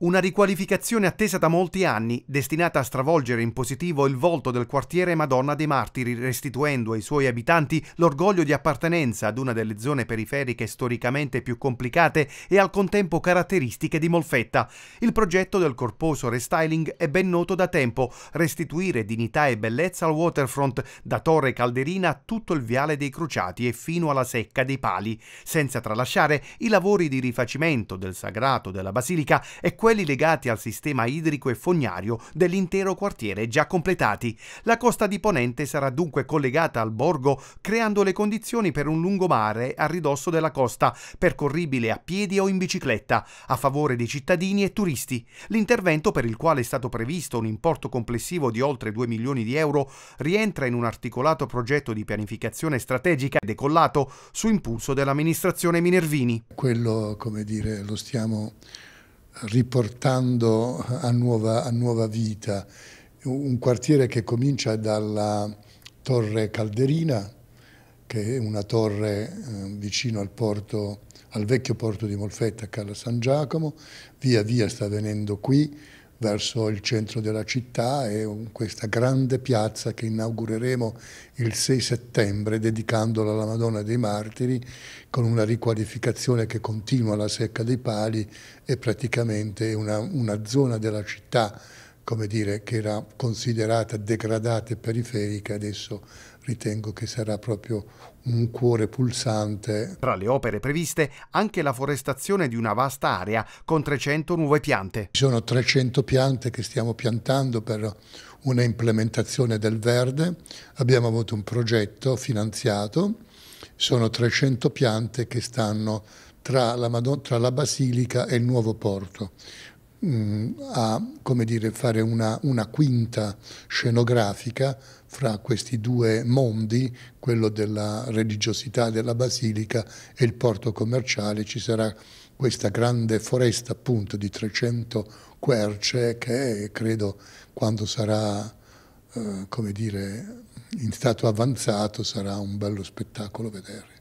Una riqualificazione attesa da molti anni, destinata a stravolgere in positivo il volto del quartiere Madonna dei Martiri, restituendo ai suoi abitanti l'orgoglio di appartenenza ad una delle zone periferiche storicamente più complicate e al contempo caratteristiche di Molfetta. Il progetto del corposo restyling è ben noto da tempo, restituire dignità e bellezza al waterfront, da Torre Calderina a tutto il viale dei Crociati e fino alla secca dei Pali, senza tralasciare i lavori di rifacimento del sagrato della basilica e quello quelli legati al sistema idrico e fognario dell'intero quartiere già completati. La costa di Ponente sarà dunque collegata al borgo creando le condizioni per un lungomare a ridosso della costa, percorribile a piedi o in bicicletta, a favore dei cittadini e turisti. L'intervento, per il quale è stato previsto un importo complessivo di oltre 2 milioni di euro, rientra in un articolato progetto di pianificazione strategica decollato su impulso dell'amministrazione Minervini. Quello, come dire, lo stiamo riportando a nuova, a nuova vita un quartiere che comincia dalla torre Calderina, che è una torre eh, vicino al, porto, al vecchio porto di Molfetta, a Cala San Giacomo, via via sta venendo qui, verso il centro della città e questa grande piazza che inaugureremo il 6 settembre dedicandola alla Madonna dei Martiri con una riqualificazione che continua la Secca dei Pali e praticamente una, una zona della città come dire, che era considerata degradata e periferica, adesso ritengo che sarà proprio un cuore pulsante. Tra le opere previste anche la forestazione di una vasta area con 300 nuove piante. Ci sono 300 piante che stiamo piantando per una implementazione del verde. Abbiamo avuto un progetto finanziato, sono 300 piante che stanno tra la, Madonna, tra la Basilica e il nuovo porto. Mm, a dire, fare una, una, quinta scenografica fra questi due mondi, quello della religiosità della basilica e il porto commerciale. Ci sarà questa grande foresta appunto di 300 querce che credo quando sarà eh, dire, in stato avanzato sarà un bello spettacolo vedere.